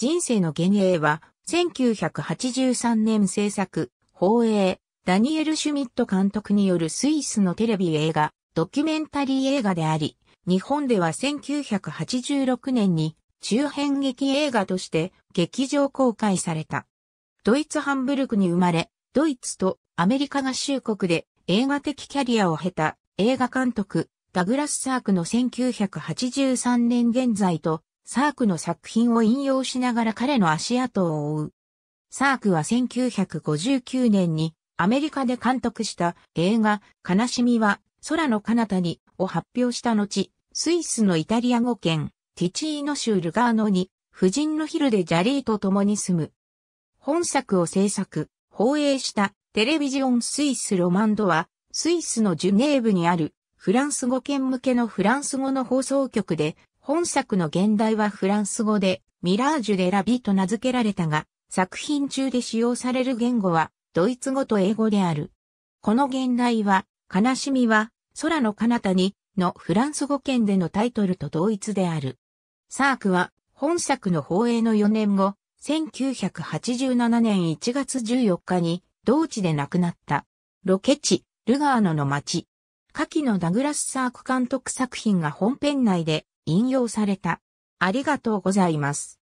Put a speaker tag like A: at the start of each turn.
A: 人生の幻影は、1983年制作、放映、ダニエル・シュミット監督によるスイスのテレビ映画、ドキュメンタリー映画であり、日本では1986年に中編劇映画として劇場公開された。ドイツ・ハンブルクに生まれ、ドイツとアメリカ合衆国で映画的キャリアを経た映画監督、ダグラス・サークの1983年現在とサークの作品を引用しながら彼の足跡を追う。サークは1959年にアメリカで監督した映画悲しみは空の彼方にを発表した後、スイスのイタリア語圏ティチーノ州ルガーノに夫人のヒルでジャリーと共に住む。本作を制作、放映したテレビジオンスイスロマンドはスイスのジュネーブにあるフランス語圏向けのフランス語の放送局で本作の現代はフランス語でミラージュでラビと名付けられたが、作品中で使用される言語はドイツ語と英語である。この現代は、悲しみは空の彼方にのフランス語圏でのタイトルと同一である。サークは本作の放映の4年後、1987年1月14日に同地で亡くなった。ロケ地、ルガーノの町。下記のダグラス・サーク監督作品が本編内で引用された。ありがとうございます。